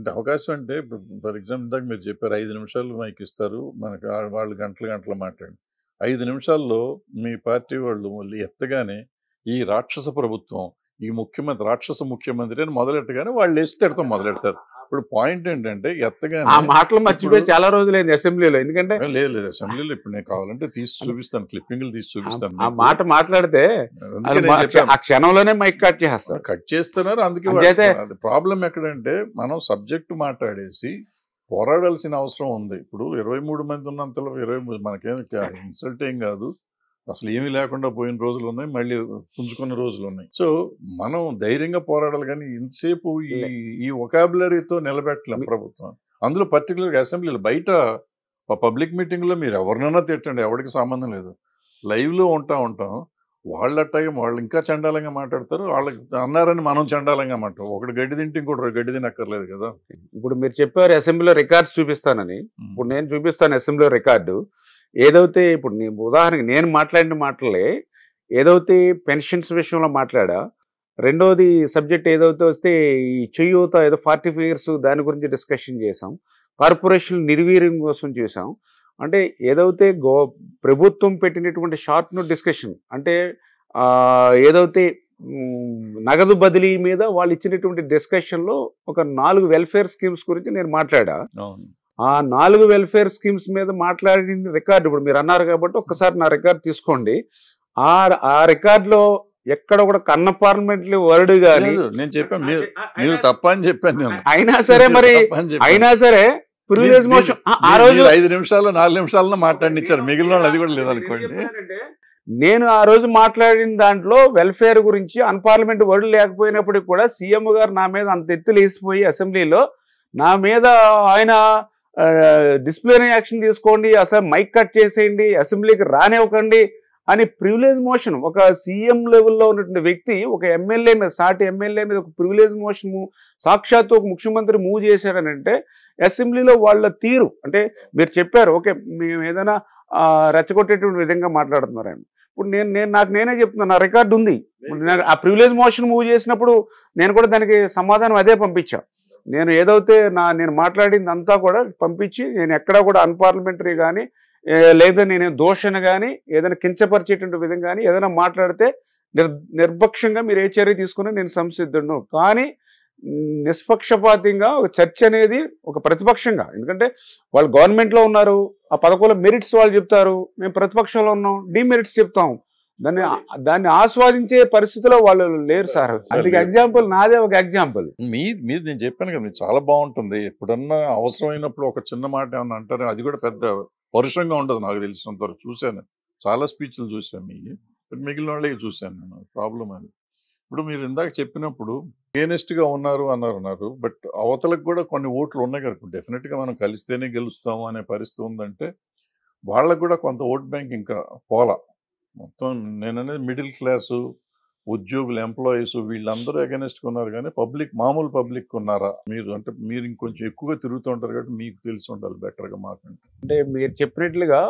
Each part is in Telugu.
అంటే అవకాశం అంటే ఫర్ ఎగ్జాంపుల్ ఇందాక మీరు చెప్పారు ఐదు నిమిషాలు మైకి ఇస్తారు మనకు వాళ్ళు గంటలు గంటలు మాట్లాడి ఐదు నిమిషాల్లో మీ పార్టీ వాళ్ళు మళ్ళీ ఎత్తగానే ఈ రాక్షస ప్రభుత్వం ఈ ముఖ్యమంత్రి రాక్షస ముఖ్యమంత్రి అని మొదలెట్టగానే వాళ్ళు వేసి తిడతాం మొదలెడతారు ఇప్పుడు పాయింట్ ఏంటంటే ఎత్తగా ఆ మాటలు మర్చిపోయి చాలా రోజులైంది అసెంబ్లీలో ఎందుకంటే లేదు లేదు అసెంబ్లీలో ఇప్పుడు నేను కావాలంటే తీసి చూపిస్తాను క్లిప్పింగ్లు తీసి చూపిస్తాను ఆ మాట మాట్లాడితే ఆ క్షణంలోనే మైక్ కట్ చేస్తారు కట్ చేస్తున్నారు అందుకే ప్రాబ్లం ఎక్కడంటే మనం సబ్జెక్ట్ మాట్లాడేసి పోరాడాల్సిన అవసరం ఉంది ఇప్పుడు ఇరవై మంది ఉన్నంతలో ఇరవై మనకేం ఇన్సల్ట్ ఏం కాదు అసలు ఏమీ లేకుండా పోయిన రోజులు ఉన్నాయి మళ్ళీ పుంజుకున్న రోజులు ఉన్నాయి సో మనం ధైర్యంగా పోరాడాలి కానీ ఇంతసేపు ఈ ఈ ఒకాబులరీతో నిలబెట్టలేం ప్రభుత్వం అందులో పర్టికులర్గా అసెంబ్లీలో బయట పబ్లిక్ మీటింగ్లో మీరు ఎవరినైనా తిట్టండి ఎవరికి సంబంధం లేదు లైవ్లో ఉంటా ఉంటాం వాళ్ళు అట్టాగే వాళ్ళు ఇంకా చండాలంగా మాట్లాడతారు వాళ్ళకి అన్నారని మనం చండాలంగా మాట్లాడు ఒకటి గడ్డి తింటే ఇంకోటి గడ్డి తినక్కర్లేదు కదా ఇప్పుడు మీరు చెప్పారు అసెంబ్లీలో రికార్డ్స్ చూపిస్తానని ఇప్పుడు నేను చూపిస్తాను అసెంబ్లీలో రికార్డు ఏదైతే ఇప్పుడు నేను ఉదాహరణకి నేను మాట్లాడిన మాటలే ఏదైతే పెన్షన్స్ విషయంలో మాట్లాడా రెండోది సబ్జెక్ట్ ఏదైతే వస్తే ఈ చెయ్యూత ఏదో ఫార్టీ ఫైవ్ దాని గురించి డిస్కషన్ చేసాం కార్పొరేషన్ నిర్వీర్యం కోసం చేసాం అంటే ఏదైతే గో ప్రభుత్వం పెట్టినటువంటి షార్ట్ నోట్ డిస్కషన్ అంటే ఏదైతే నగదు బదిలీ మీద వాళ్ళు ఇచ్చినటువంటి డిస్కషన్లో ఒక నాలుగు వెల్ఫేర్ స్కీమ్స్ గురించి నేను మాట్లాడా ఆ నాలుగు వెల్ఫేర్ స్కీమ్స్ మీద మాట్లాడిన రికార్డు ఇప్పుడు మీరు అన్నారు కాబట్టి ఒక్కసారి నా రికార్డు తీసుకోండి ఆ ఆ రికార్డులో ఎక్కడ కూడా కన్న పార్లమెంట్లీ వర్డ్ కానీ నేను చెప్పాను మీరు తప్ప అని చెప్పాను అయినా సరే మరి అయినా సరే ప్రివిలేజ్ మోషన్ ఆ రోజు ఐదు నిమిషాలు నాలుగు నిమిషాల్లో మాట్లాడినిచ్చారు మిగిలిన వాళ్ళు అది కూడా లేదనుకోండి నేను ఆ రోజు మాట్లాడిన దాంట్లో వెల్ఫేర్ గురించి అన్పార్లమెంట్ వర్డ్ లేకపోయినప్పటికీ కూడా సీఎం గారు నా మీద అంత ఎత్తులు వేసిపోయి అసెంబ్లీలో నా మీద ఆయన డిస్ప్లేనే యాక్షన్ తీసుకోండి అసలు మైక్ కట్ చేసేయండి అసెంబ్లీకి రానివ్వకండి అని ప్రివిలేజ్ మోషన్ ఒక సీఎం లెవెల్లో ఉన్నటువంటి వ్యక్తి ఒక ఎమ్మెల్యే మీద సాటి ఎమ్మెల్యే మీద ఒక ప్రివిలేజ్ మోషన్ సాక్షాత్తు ఒక ముఖ్యమంత్రి మూవ్ చేశారనంటే అసెంబ్లీలో వాళ్ళ తీరు అంటే మీరు చెప్పారు ఓకే మేము ఏదైనా రెచ్చగొట్టేటువంటి విధంగా మాట్లాడుతున్నారు ఇప్పుడు నేను నేను నాకు నేనే చెప్తున్నాను నా రికార్డు ఉంది ఆ ప్రివిలేజ్ మోషన్ మూవ్ చేసినప్పుడు నేను కూడా దానికి సమాధానం అదే పంపించాను నేను ఏదైతే నా నేను మాట్లాడింది అంతా కూడా పంపించి నేను ఎక్కడా కూడా అన్పార్లమెంటరీ కానీ లేదా నేను దోషణ కానీ ఏదైనా కించపరిచేటువంటి విధంగా కానీ ఏదైనా మాట్లాడితే నిర్ మీరు ఏ చర్య తీసుకున్నా నేను సంసిద్ధుడు కానీ నిష్పక్షపాతంగా ఒక చర్చ అనేది ఒక ప్రతిపక్షంగా ఎందుకంటే వాళ్ళు గవర్నమెంట్లో ఉన్నారు ఆ పదకొండు మెరిట్స్ వాళ్ళు చెప్తారు మేము ప్రతిపక్షంలో ఉన్నాం డిమెరిట్స్ చెప్తాం దాన్ని దాన్ని ఆస్వాదించే పరిస్థితిలో వాళ్ళు లేరు సార్ అందుకే ఎగ్జాంపుల్ నాదే ఒక ఎగ్జాంపుల్ మీ మీరు నేను చెప్పాను కదా చాలా బాగుంటుంది ఎప్పుడన్నా అవసరమైనప్పుడు ఒక చిన్న మాట ఏమన్నా అంటారు అది కూడా పెద్ద పరుషంగా ఉండదు నాకు తెలిసినంత వరకు చూశాను చాలా స్పీచ్లు చూశాను మీ మిగిలిన వాళ్ళకి చూశాను నేను ప్రాబ్లం అది ఇప్పుడు మీరు ఇందాక చెప్పినప్పుడు గా ఉన్నారు అన్నారు అన్నారు బట్ అవతలకు కూడా కొన్ని ఓట్లు ఉన్నాయి కదా డెఫినెట్గా మనం కలిస్తేనే గెలుస్తాము అనే పరిస్థితి ఉందంటే వాళ్ళకు కూడా కొంత ఓట్ బ్యాంక్ ఇంకా పోలా మొత్తం నేననేది మిడిల్ క్లాసు ఉద్యోగులు ఎంప్లాయీస్ వీళ్ళందరూ అగెనిస్ట్గా ఉన్నారు కానీ పబ్లిక్ మామూలు పబ్లిక్ ఉన్నారా మీరు అంటే మీరు ఇంకొంచెం ఎక్కువగా తిరుగుతుంటారు కాబట్టి మీకు తెలిసి ఉండాలి బెటర్గా మాకంటే అంటే మీరు చెప్పినట్లుగా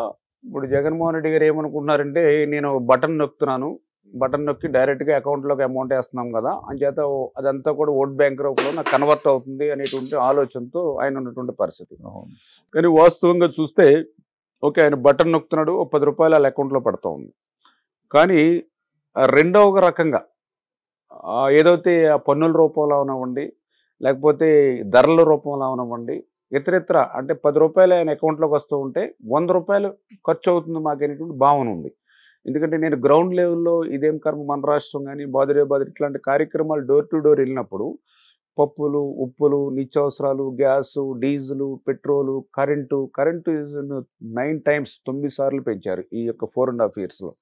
ఇప్పుడు జగన్మోహన్ రెడ్డి గారు ఏమనుకుంటున్నారంటే నేను బటన్ నొక్కుతున్నాను బటన్ నొక్కి డైరెక్ట్గా అకౌంట్లోకి అమౌంట్ వేస్తున్నాం కదా అంచేత అదంతా కూడా ఓట్ బ్యాంక్ రూపంలో నాకు కన్వర్ట్ అవుతుంది అనేటువంటి ఆలోచనతో ఆయన ఉన్నటువంటి పరిస్థితి కానీ వాస్తవంగా చూస్తే ఓకే ఆయన బటన్ నొక్కుతున్నాడు పది రూపాయలు వాళ్ళ అకౌంట్లో పడుతూ ఉంది కానీ రెండవ రకంగా ఏదైతే ఆ పన్నుల రూపంలో ఉన్నవ్వండి లేకపోతే ధరల రూపంలో ఉన్నవ్వండి ఇతరితర అంటే పది రూపాయలు ఆయన అకౌంట్లోకి వస్తూ ఉంటే వంద రూపాయలు ఖర్చు అవుతుంది మాకు అనేటువంటి భావన ఉంది ఎందుకంటే నేను గ్రౌండ్ లెవెల్లో ఇదేం కర్మ మన రాష్ట్రం కానీ బాదురే బాదిరి ఇట్లాంటి కార్యక్రమాలు డోర్ టు డోర్ వెళ్ళినప్పుడు పప్పులు ఉప్పులు నిత్యావసరాలు gas diesel petrol current current nine times తొమ్మిది సార్లు పెంచారు ఈ యొక్క ఫోర్ అండ్ హాఫ్ ఇయర్స్లో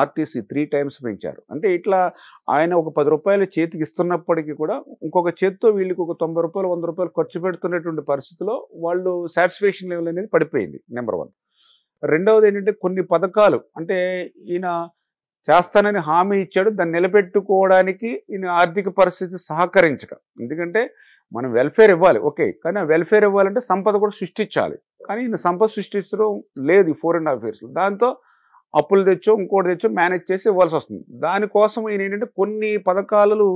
ఆర్టీసీ త్రీ టైమ్స్ పెంచారు అంటే ఇట్లా ఆయన ఒక పది రూపాయలు చేతికి ఇస్తున్నప్పటికీ కూడా ఇంకొక చేతితో వీళ్ళకి ఒక తొంభై రూపాయలు వంద రూపాయలు ఖర్చు పెడుతున్నటువంటి పరిస్థితిలో వాళ్ళు సాటిస్ఫాక్షన్ లెవెల్ అనేది పడిపోయింది నెంబర్ వన్ రెండవది ఏంటంటే కొన్ని పథకాలు అంటే ఈయన చేస్తానని హామీ ఇచ్చాడు దాన్ని నిలబెట్టుకోవడానికి ఈయన ఆర్థిక పరిస్థితి సహకరించక ఎందుకంటే మనం వెల్ఫేర్ ఇవ్వాలి ఓకే కానీ ఆ వెల్ఫేర్ ఇవ్వాలంటే సంపద కూడా సృష్టించాలి కానీ ఈయన సంపద సృష్టించడం లేదు ఫోర్ అండ్ హాఫ్ ఇయర్స్లో దాంతో అప్పులు తెచ్చో ఇంకోటి తెచ్చో మేనేజ్ చేసి ఇవ్వాల్సి వస్తుంది దానికోసం ఈయన ఏంటంటే కొన్ని పథకాలు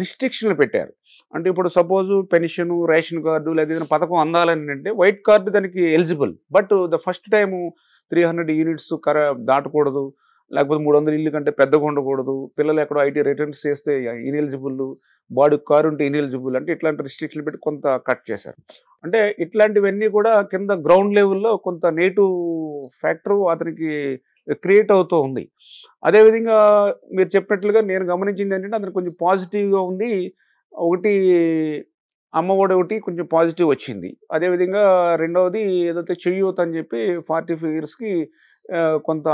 రిస్ట్రిక్షన్లు పెట్టారు అంటే ఇప్పుడు సపోజు పెన్షను రేషన్ కార్డు లేదా ఏదైనా పథకం అందాలని అంటే వైట్ కార్డు దానికి eligible but the first time three hundred units కర దాటకూడదు లేకపోతే మూడు వందల ఇల్లు కంటే పెద్దగా ఉండకూడదు పిల్లలు ఎక్కడో ఐటీ రిటర్న్స్ చేస్తే ఇనెలిజిబుల్ బాడీ కారు ఉంటే ఇనెలిజిబుల్ అంటే ఇట్లాంటి రిస్ట్రిక్షన్లు పెట్టి కొంత కట్ చేశారు అంటే ఇట్లాంటివన్నీ కూడా కింద గ్రౌండ్ లెవెల్లో కొంత నేటివ్ ఫ్యాక్టరు అతనికి క్రియేట్ అవుతూ ఉంది అదేవిధంగా మీరు చెప్పినట్లుగా నేను గమనించింది ఏంటంటే అందులో కొంచెం పాజిటివ్గా ఉంది ఒకటి అమ్మఒడి ఒకటి కొంచెం పాజిటివ్ వచ్చింది అదేవిధంగా రెండవది ఏదైతే చెయ్యూత్ అని చెప్పి ఫార్టీ ఫైవ్ ఇయర్స్కి కొంత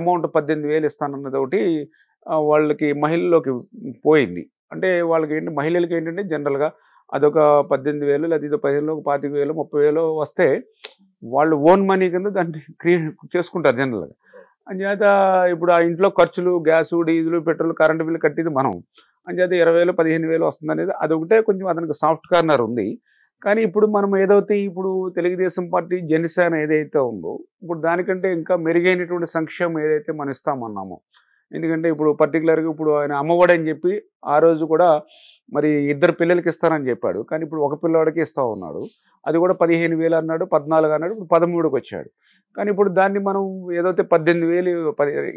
అమౌంట్ పద్దెనిమిది వేలు ఇస్తానన్నది ఒకటి వాళ్ళకి మహిళల్లోకి పోయింది అంటే వాళ్ళకి ఏంటి మహిళలకి ఏంటంటే జనరల్గా అదొక పద్దెనిమిది వేలు లేదా ఇదో పదిహేను పాతిక వేలు ముప్పై వేలు వస్తే వాళ్ళు ఓన్ మనీ కింద దాన్ని క్రియేట్ చేసుకుంటారు జనరల్గా అంచేత ఇప్పుడు ఆ ఇంట్లో ఖర్చులు gas diesel petrol current bill కట్టేది మనం అంచేత ఇరవై వేలు పదిహేను వేలు వస్తుంది అనేది అదొకటే కొంచెం అతనికి సాఫ్ట్ కార్నర్ ఉంది కానీ ఇప్పుడు మనం ఏదైతే ఇప్పుడు తెలుగుదేశం పార్టీ జనసేన ఏదైతే ఉందో ఇప్పుడు దానికంటే ఇంకా మెరుగైనటువంటి సంక్షేమం ఏదైతే మనం ఇస్తామన్నామో ఎందుకంటే ఇప్పుడు పర్టికులర్గా ఇప్పుడు ఆయన అమ్మఒడి అని చెప్పి ఆ రోజు కూడా మరి ఇద్దరు పిల్లలకి ఇస్తానని చెప్పాడు కానీ ఇప్పుడు ఒక పిల్లవాడికి ఇస్తా ఉన్నాడు అది కూడా పదిహేను వేలు అన్నాడు పద్నాలుగు అన్నాడు ఇప్పుడు పదమూడుకి వచ్చాడు కానీ ఇప్పుడు దాన్ని మనం ఏదైతే పద్దెనిమిది వేలు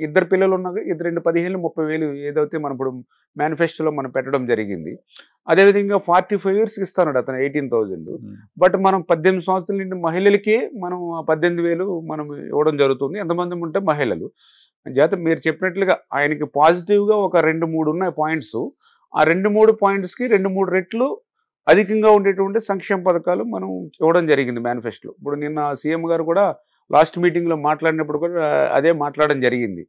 ఇద్దరు పిల్లలు ఉన్నాయి ఇద్దరు రెండు పదిహేను ముప్పై వేలు ఏదైతే మనం ఇప్పుడు మేనిఫెస్టోలో మనం పెట్టడం జరిగింది అదేవిధంగా ఫార్టీ ఫైవ్ ఇయర్స్కి ఇస్తాడు అతను ఎయిటీన్ థౌజండ్ hmm. బట్ మనం పద్దెనిమిది సంవత్సరాల నుండి మహిళలకే మనం పద్దెనిమిది వేలు మనం ఇవ్వడం జరుగుతుంది ఎంతమంది ఉంటే మహిళలు చేత మీరు చెప్పినట్లుగా ఆయనకి పాజిటివ్గా ఒక రెండు మూడు ఉన్నాయి పాయింట్స్ ఆ రెండు మూడు పాయింట్స్కి రెండు మూడు రెట్లు అధికంగా ఉండేటువంటి సంక్షేమ పథకాలు మనం ఇవ్వడం జరిగింది మేనిఫెస్టోలో ఇప్పుడు నిన్న సీఎం గారు కూడా లాస్ట్ మీటింగ్లో మాట్లాడినప్పుడు కూడా అదే మాట్లాడడం జరిగింది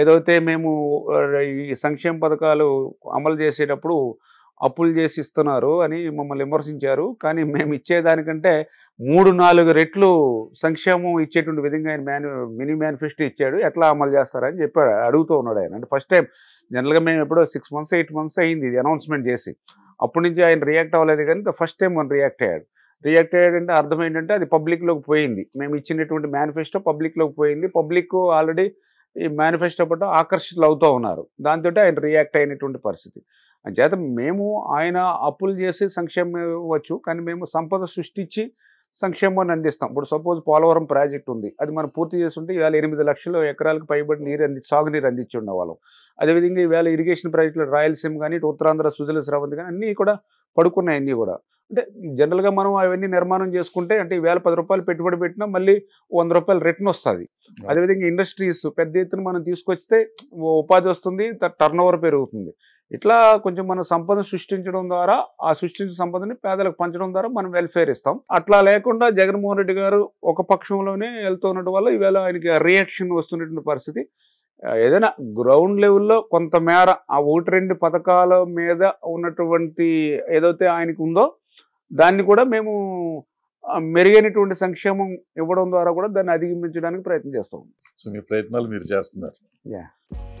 ఏదైతే మేము ఈ సంక్షేమ పథకాలు అమలు చేసేటప్పుడు అప్పులు చేసి ఇస్తున్నారు అని మమ్మల్ని విమర్శించారు కానీ మేము ఇచ్చేదానికంటే మూడు నాలుగు రెట్లు సంక్షేమం ఇచ్చేటువంటి విధంగా ఆయన మ్యాను మినీ మేనిఫెస్టో ఇచ్చాడు ఎట్లా అమలు చేస్తారని చెప్పాడు అడుగుతూ ఉన్నాడు ఆయన అంటే ఫస్ట్ టైం జనరల్గా మేము ఎప్పుడో సిక్స్ మంత్స్ ఎయిట్ మంత్స్ అయింది ఇది అనౌన్స్మెంట్ చేసి అప్పటి నుంచి ఆయన రియాక్ట్ అవ్వలేదు కానీ ఫస్ట్ టైం మనం రియాక్ట్ అయ్యాడు రియాక్ట్ అయ్యాడంటే అర్థం ఏంటంటే అది పబ్లిక్లోకి పోయింది మేము ఇచ్చినటువంటి మేనిఫెస్టో పబ్లిక్లోకి పోయింది పబ్లిక్ ఆల్రెడీ ఈ మేనిఫెస్టో పట్ల ఆకర్షితులు అవుతూ ఉన్నారు దాంతో ఆయన రియాక్ట్ అయినటువంటి పరిస్థితి చేత మేము ఆయన అప్పులు చేసి సంక్షేమం ఇవ్వచ్చు కానీ మేము సంపద సృష్టించి సంక్షేమాన్ని అందిస్తాం ఇప్పుడు సపోజ్ పోలవరం ప్రాజెక్ట్ ఉంది అది మనం పూర్తి చేస్తుంటే ఇవాళ ఎనిమిది లక్షల ఎకరాలకు పైబడి నీరు అంది సాగునీరు అందించి ఉండేవాళ్ళం అదేవిధంగా ఇవాళ ఇరిగేషన్ ప్రాజెక్టులు రాయలసీమ కానీ ఉత్తరాంధ్ర సుజల శ్రావంతి కానీ అన్నీ కూడా పడుకున్నాయి అన్నీ కూడా అంటే జనరల్గా మనం అవన్నీ నిర్మాణం చేసుకుంటే అంటే వేల పది రూపాయలు పెట్టుబడి పెట్టినా మళ్ళీ వంద రూపాయలు రిటర్న్ వస్తుంది అదేవిధంగా ఇండస్ట్రీస్ పెద్ద ఎత్తున మనం తీసుకొస్తే ఉపాధి వస్తుంది టర్న్ ఓవర్ పెరుగుతుంది ఇట్లా కొంచెం మనం సంపద సృష్టించడం ద్వారా ఆ సృష్టించిన సంపదని పేదలకు పంచడం ద్వారా మనం వెల్ఫేర్ ఇస్తాం అట్లా లేకుండా జగన్మోహన్ రెడ్డి గారు ఒక పక్షంలోనే వెళ్తున్నట్టు వల్ల ఈవేళ ఆయనకి రియాక్షన్ వస్తున్నటువంటి పరిస్థితి ఏదైనా గ్రౌండ్ లెవెల్లో కొంతమేర ఆ ఒకటి రెండు పథకాల మీద ఉన్నటువంటి ఏదైతే ఆయనకు ఉందో దాన్ని కూడా మేము మెరుగైనటువంటి సంక్షేమం ఇవ్వడం ద్వారా కూడా దాన్ని అధిగమించడానికి ప్రయత్నం చేస్తాం సో మీ ప్రయత్నాలు మీరు చేస్తున్నారు యా